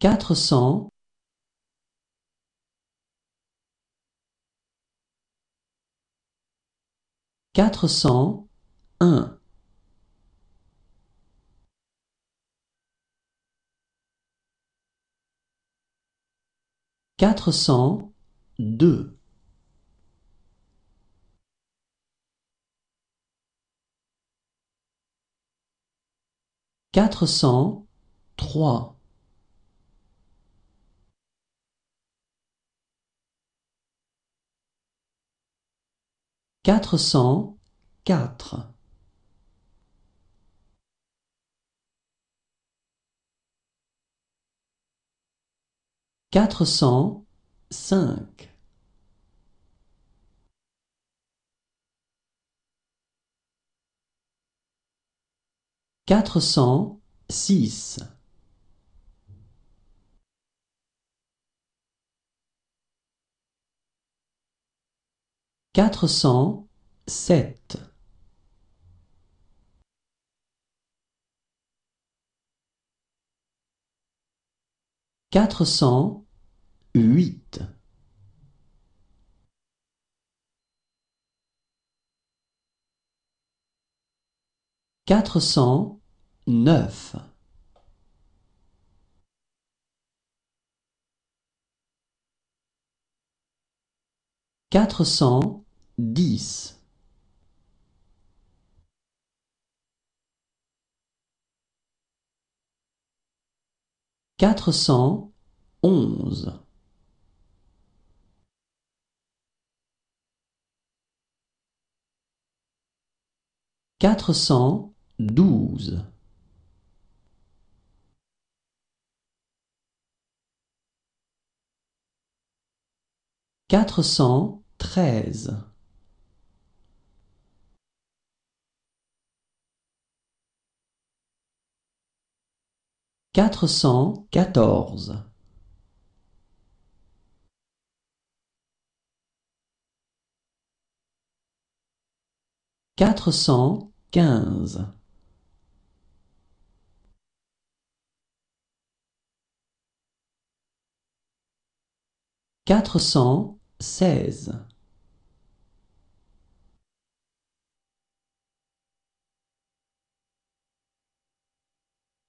quatre cent quatre cent un quatre cent deux quatre cent trois quatre cent quatre. Quatre cent cinq. Quatre cent six. 407 408 409 400 10 411 412 413 quatre cent quatorze. quatre cent quinze. quatre cent seize.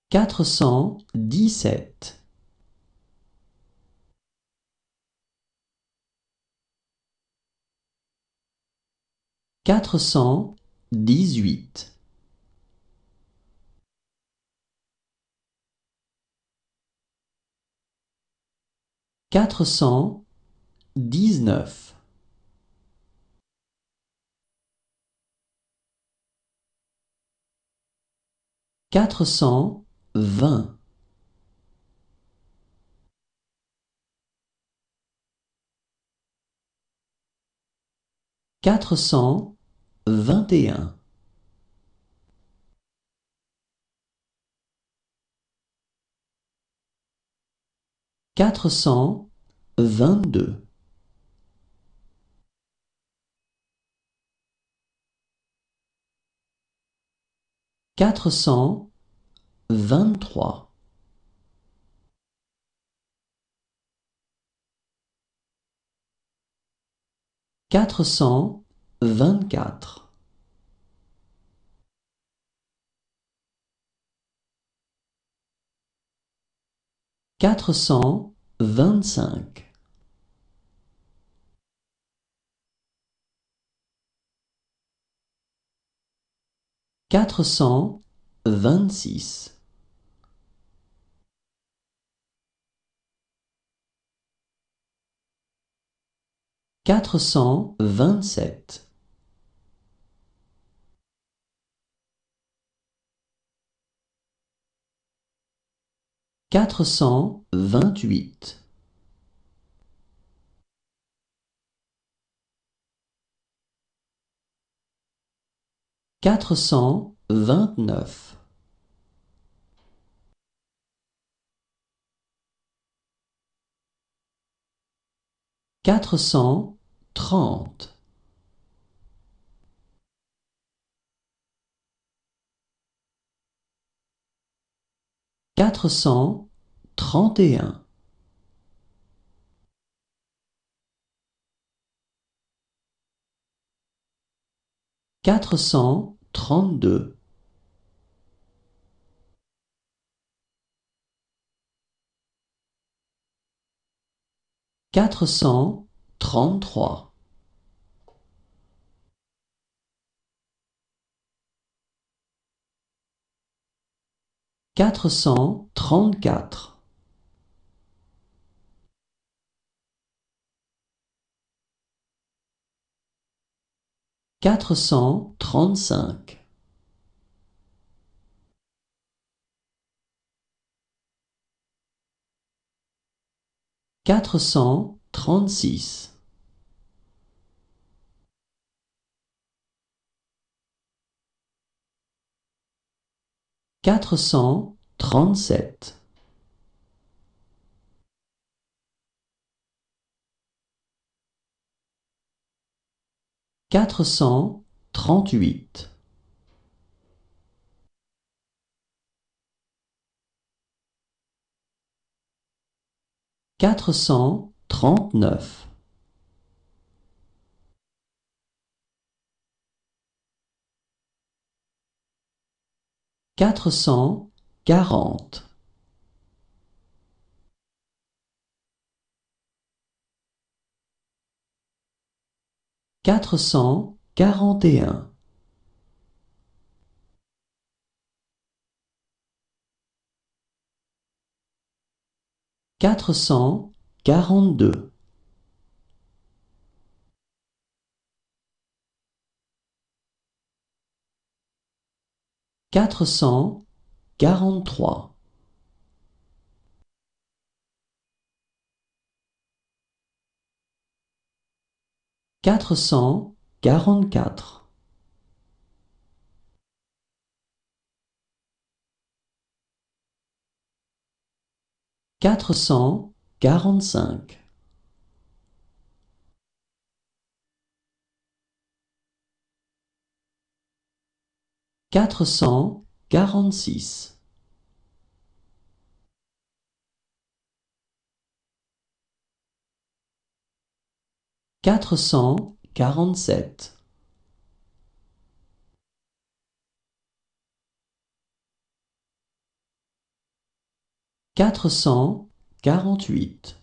quatre cent dix-sept quatre cent dix-huit quatre cent dix-neuf quatre cent vingt quatre cent vingt et un quatre cent vingt-deux quatre cents vingt-trois quatre cent vingt-quatre quatre cent vingt-cinq quatre cent vingt-six 427 428 429 400 trente. Quatre cent trente et un. Quatre cent trente-deux. Quatre cent trente-trois. quatre cent trente-quatre quatre cent trente-cinq quatre cent trente-six quatre cent trente-sept quatre cent trente-huit quatre cent trente-neuf quatre cent quarante. quatre cent quarante et un. Quatre cent quarante-deux. quatre cent quarante-trois quatre cent quarante-quatre quatre cent quarante-cinq quatre cent quarante-six quatre cent quarante-sept quatre cent quarante-huit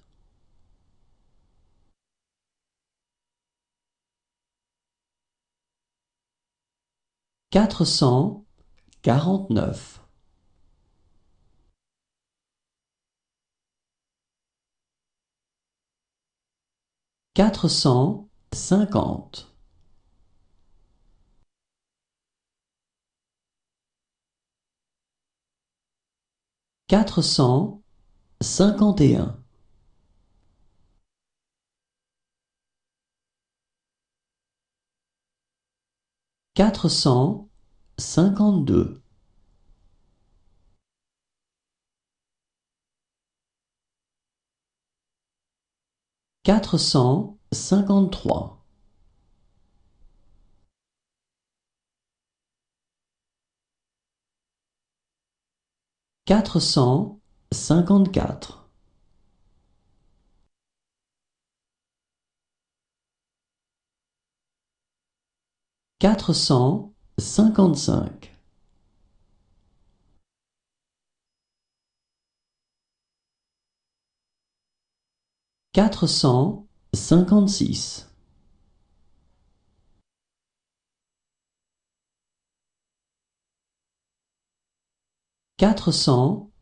449 450 451 400 cinquante-deux quatre cent cinquante-trois quatre cent cinquante-quatre quatre cents 55 456 457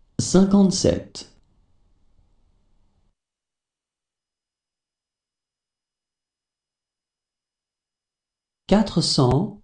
400.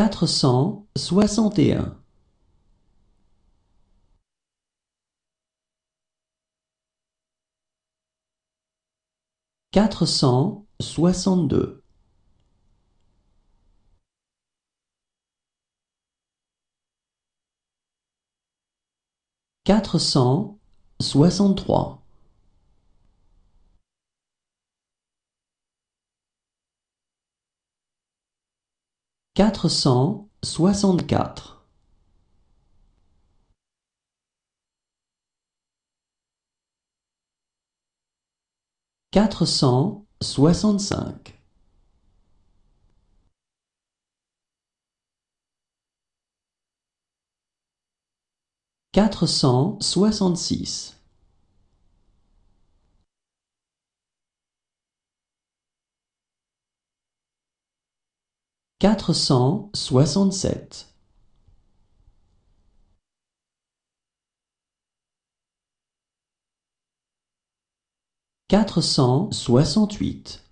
quatre cent soixante et un. Quatre cent soixante-deux. Quatre cent soixante-trois. quatre cent soixante-quatre quatre cent soixante-cinq quatre cent soixante-six quatre cent soixante-sept quatre cent soixante-huit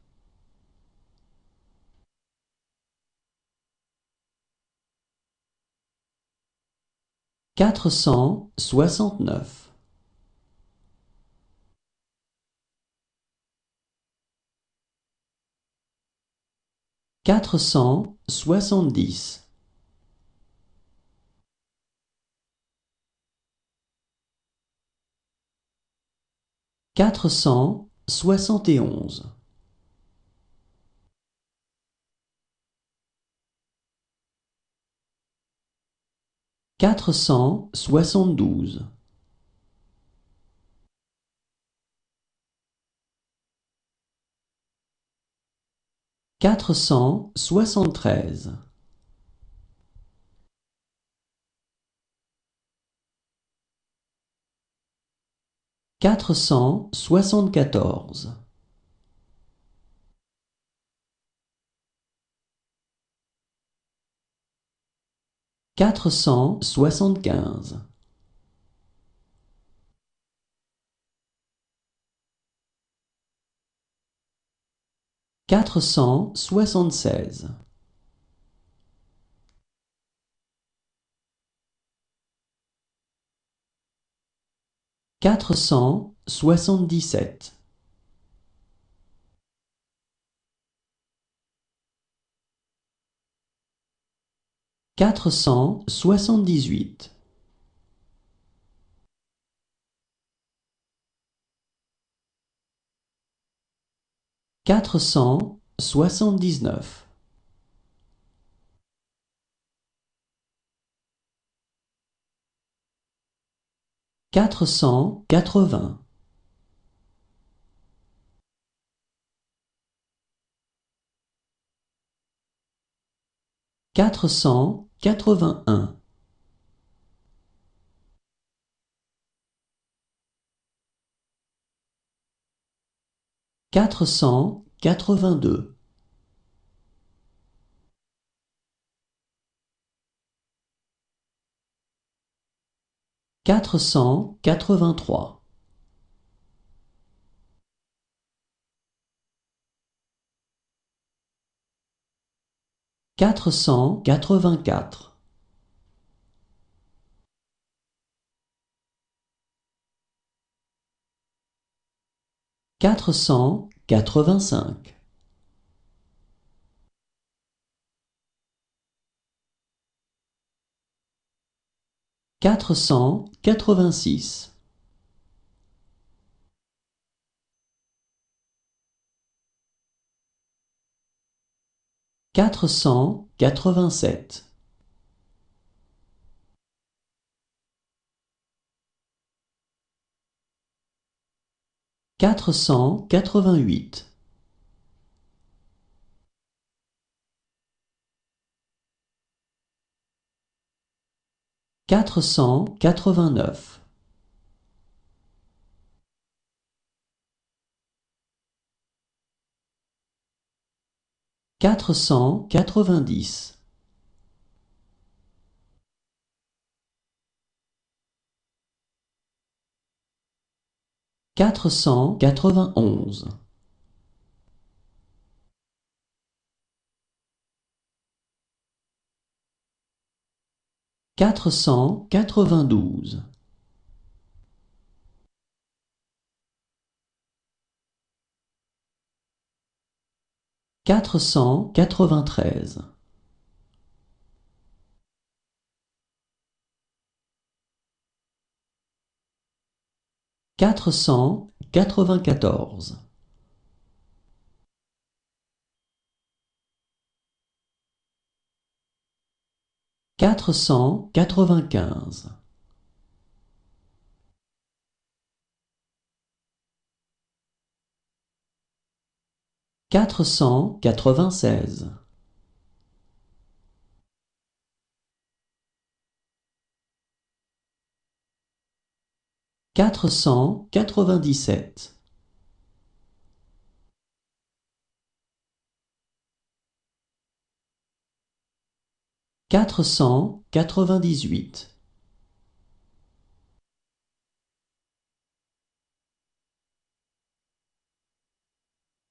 quatre cent soixante-neuf quatre cent soixante-dix. Quatre cent soixante et onze. Quatre cent soixante-douze. quatre cent soixante-treize. quatre cent soixante-quatorze. quatre cent soixante-quinze. quatre cent soixante-seize quatre cent soixante-dix-sept quatre cent soixante-dix-huit quatre cent soixante-dix-neuf quatre cent quatre-vingts quatre cent quatre-vingt-un quatre cent quatre-vingt-deux quatre cent quatre-vingt-trois quatre cent quatre-vingt-quatre quatre cent quatre-vingt-cinq quatre cent quatre-vingt-six quatre cent quatre-vingt-sept quatre cent quatre-vingt-huit. Quatre cent quatre-vingt-neuf. Quatre cent quatre-vingt-dix. quatre cent quatre-vingt-onze quatre cent quatre-vingt-douze quatre cent quatre-vingt-treize quatre cent quatre-vingt-quatorze quatre cent quatre-vingt-quinze quatre cent quatre-vingt-seize quatre cent quatre-vingt-dix-sept quatre cent quatre-vingt-dix-huit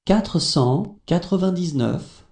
quatre cent quatre-vingt-dix-neuf